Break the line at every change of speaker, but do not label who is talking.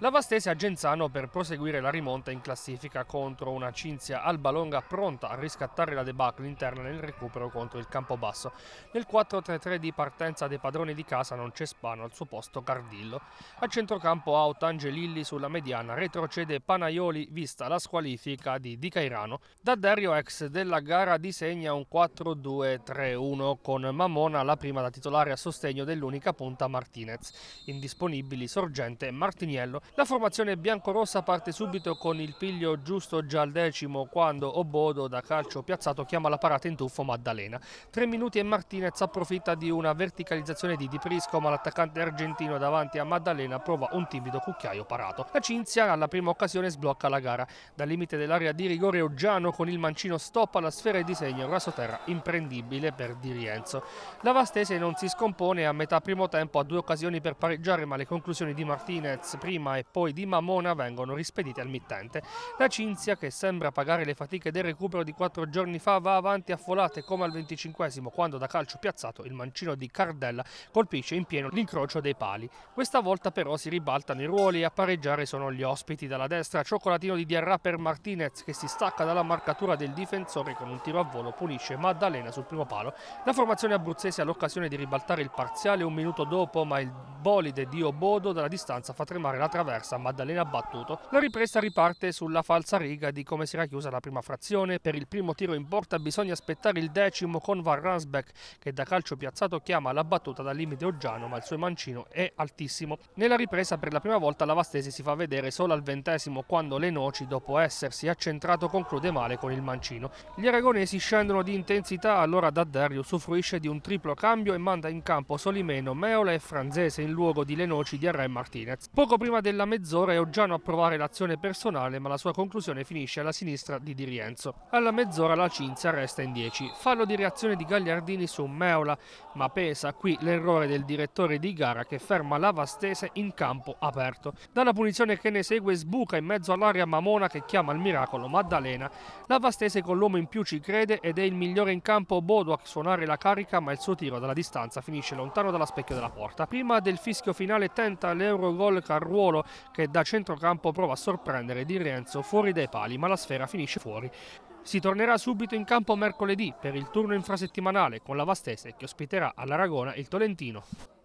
La Vastese a Genzano per proseguire la rimonta in classifica contro una Cinzia Albalonga pronta a riscattare la debacle interna nel recupero contro il Campobasso. Nel 4-3-3 di partenza dei padroni di casa non c'è Spano al suo posto Cardillo. A centrocampo out Angelilli sulla mediana retrocede Panaioli vista la squalifica di Di Cairano. D'Adderio ex della gara disegna un 4-2-3-1 con Mamona la prima da titolare a sostegno dell'unica punta Martinez. Indisponibili Sorgente e Martiniello la formazione biancorossa parte subito con il piglio giusto già al decimo quando Obodo da calcio piazzato chiama la parata in tuffo Maddalena. Tre minuti e Martinez approfitta di una verticalizzazione di Di Prisco ma l'attaccante argentino davanti a Maddalena prova un timido cucchiaio parato. La Cinzia alla prima occasione sblocca la gara. Dal limite dell'area di rigore Oggiano con il mancino stoppa la sfera e disegna un rasoterra imprendibile per Di Rienzo. La Vastese non si scompone a metà primo tempo a due occasioni per pareggiare ma le conclusioni di Martinez prima e poi di Mamona vengono rispediti al mittente. La Cinzia, che sembra pagare le fatiche del recupero di quattro giorni fa, va avanti a come al 25 quando da calcio piazzato il mancino di Cardella colpisce in pieno l'incrocio dei pali. Questa volta però si ribaltano i ruoli e a pareggiare sono gli ospiti. Dalla destra cioccolatino di Diarra per Martinez che si stacca dalla marcatura del difensore con un tiro a volo pulisce Maddalena sul primo palo. La formazione abruzzese ha l'occasione di ribaltare il parziale un minuto dopo ma il bolide di Obodo dalla distanza fa tremare la traversa traversa Maddalena Battuto, la ripresa riparte sulla falsa riga di come si era chiusa la prima frazione. Per il primo tiro in porta bisogna aspettare il decimo con Van Ransbeck che da calcio piazzato chiama la battuta dal limite Oggiano ma il suo mancino è altissimo. Nella ripresa per la prima volta la Vastesi si fa vedere solo al ventesimo quando Le Noci dopo essersi accentrato conclude male con il mancino. Gli aragonesi scendono di intensità allora Daddario suffruisce di un triplo cambio e manda in campo Solimeno, Meola e Franzese in luogo di Lenoci di Arre Martinez. Poco prima del della mezz'ora è Oggiano a provare l'azione personale, ma la sua conclusione finisce alla sinistra di Di Rienzo. Alla mezz'ora la Cinzia resta in 10. Fallo di reazione di Gagliardini su Meola, ma pesa qui l'errore del direttore di gara che ferma Lavastese in campo aperto. Dalla punizione che ne segue sbuca in mezzo all'aria Mamona che chiama il miracolo Maddalena. Lavastese con l'uomo in più ci crede ed è il migliore in campo Bodo a suonare la carica, ma il suo tiro dalla distanza finisce lontano dalla specchio della porta. Prima del fischio finale tenta l'Eurogol Carruolo che da centrocampo prova a sorprendere Di Renzo fuori dai pali, ma la sfera finisce fuori. Si tornerà subito in campo mercoledì per il turno infrasettimanale con la Vastese che ospiterà all'Aragona il Tolentino.